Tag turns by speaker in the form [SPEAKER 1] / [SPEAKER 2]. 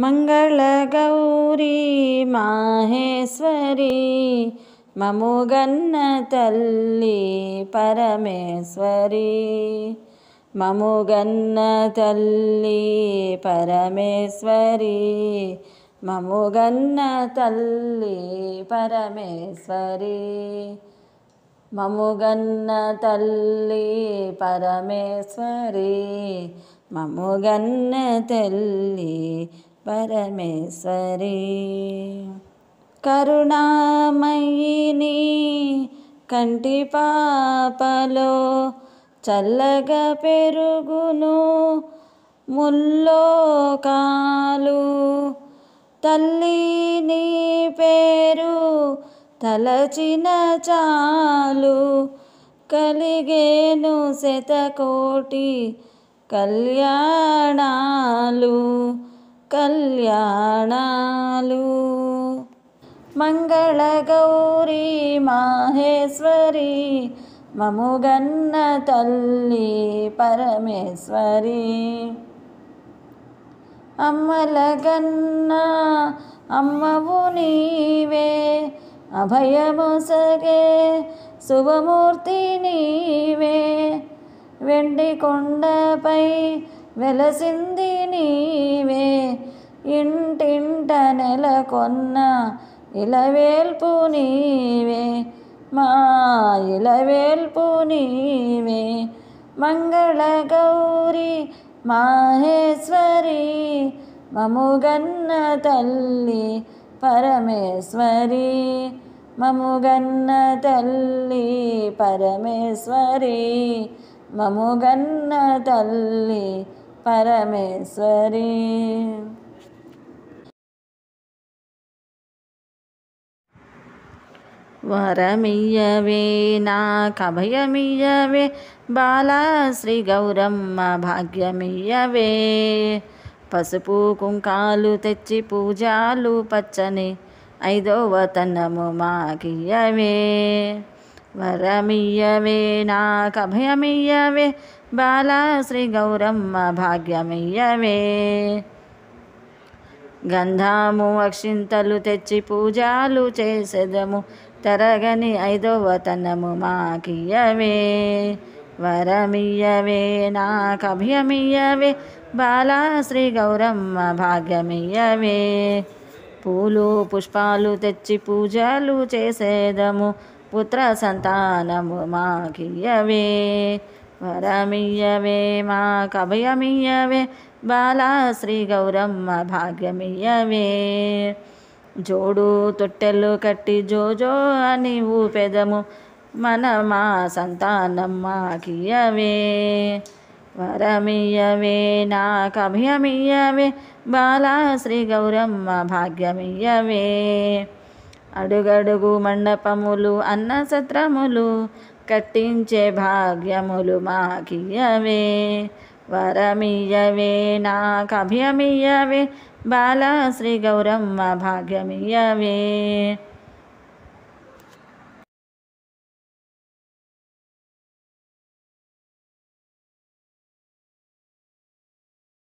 [SPEAKER 1] मङ्गलगौरि माहेश्वरी ममोगन्न तल्ली परमेश्वरि ममुगन्न तल्ली परमेश्वरी मम गन् तल्ली परमेश्वरि मम तल्ली परमेश्वरि मम तल्ली పరమేశ్వరి కరుణామయ్యిని కంటి పాపలో చల్లగా పెరుగును ముల్లోకాలు తల్లి నీ పేరు తలచిన చాలు కలిగేను శతకోటి కళ్యాణాలు కళ్యాణాలు మంగళగౌరీ మాహేశ్వరి మముగన్న తల్లి పరమేశ్వరి అమ్మలగన్న అమ్మవు నీవే సగే శుభమూర్తి నీవే వెండి కొండపై వెలసింది నీవే కొన్న ఇలవేల్పు నీవే మా ఇలవేల్పు నీవే మంగళ గౌరి మాహేశ్వరి మముగన్న తల్లి పరమేశ్వరి మముగన్న తల్లి పరమేశ్వరి మముగన్న తల్లి పరమేశ్వరి వరమియ్యవే నాకభయమియ్యవే బాలశ్రీ గౌరమ్మ భాగ్యమియవే పసుపు కుంకాలు తెచ్చి పూజాలు పచ్చని ఐదవ తన్నము మాకియ్యవే వరమియ్యవే నాకభయమియ్యవే బాలశ్రీ గౌరమ్మ భాగ్యమియవే గంధాము అక్షింతలు తెచ్చి పూజాలు చేసేదము తరగని ఐదవ తనము మాకియ్యవే వరమియ్యవే నాకభయమియ్యవే బాలాశ్రీ గౌరమ్మ భాగ్యమియవే పూలు పుష్పాలు తెచ్చి పూజలు చేసేదము పుత్ర సంతానము మాకియవే వరమియ్యవే మా కభయమియ్యవే బాలాశ్రీ గౌరమ్మ భాగ్యమియ్యవే జోడు తొట్టెలు కట్టి జోజో అని ఊపెదము మా సంతానం మాకియవే వరమియవే నాకు అభయమియవే బాలాశ్రీ గౌరమ్మ భాగ్యమియవే అడుగడుగు మండపములు అన్న సత్రములు కట్టించే భాగ్యములు మాకియవే వరమియవే నాకభయమియవే బాలశ్రీ గౌరమ్మ భాగ్యమియవే